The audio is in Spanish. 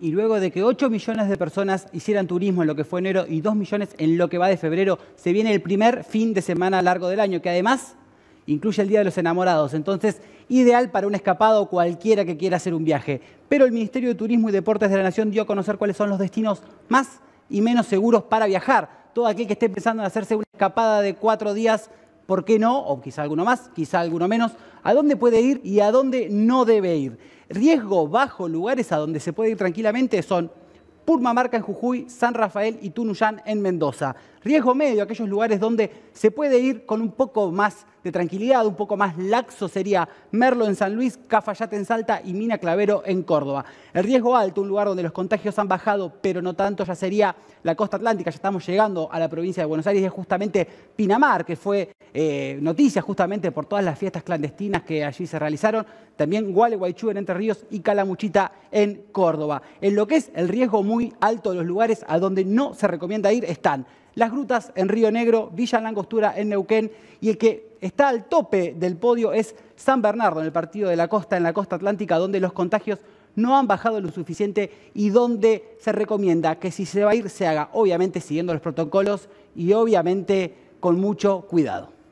y luego de que 8 millones de personas hicieran turismo en lo que fue enero y 2 millones en lo que va de febrero, se viene el primer fin de semana largo del año, que además incluye el Día de los Enamorados. Entonces, ideal para un escapado cualquiera que quiera hacer un viaje. Pero el Ministerio de Turismo y Deportes de la Nación dio a conocer cuáles son los destinos más y menos seguros para viajar. Todo aquel que esté pensando en hacerse una escapada de cuatro días ¿Por qué no? O quizá alguno más, quizá alguno menos. ¿A dónde puede ir y a dónde no debe ir? Riesgo bajo, lugares a donde se puede ir tranquilamente son Purmamarca en Jujuy, San Rafael y Tunuyán en Mendoza. Riesgo medio, aquellos lugares donde se puede ir con un poco más de tranquilidad, un poco más laxo sería Merlo en San Luis, Cafayate en Salta y Mina Clavero en Córdoba. El riesgo alto, un lugar donde los contagios han bajado, pero no tanto, ya sería la costa atlántica, ya estamos llegando a la provincia de Buenos Aires y es justamente Pinamar, que fue eh, noticia justamente por todas las fiestas clandestinas que allí se realizaron. También Gualeguaychú en Entre Ríos y Calamuchita en Córdoba. En lo que es el riesgo muy muy alto los lugares a donde no se recomienda ir están las grutas en Río Negro, Villa Langostura en Neuquén y el que está al tope del podio es San Bernardo en el partido de la costa, en la costa atlántica, donde los contagios no han bajado lo suficiente y donde se recomienda que si se va a ir se haga, obviamente siguiendo los protocolos y obviamente con mucho cuidado.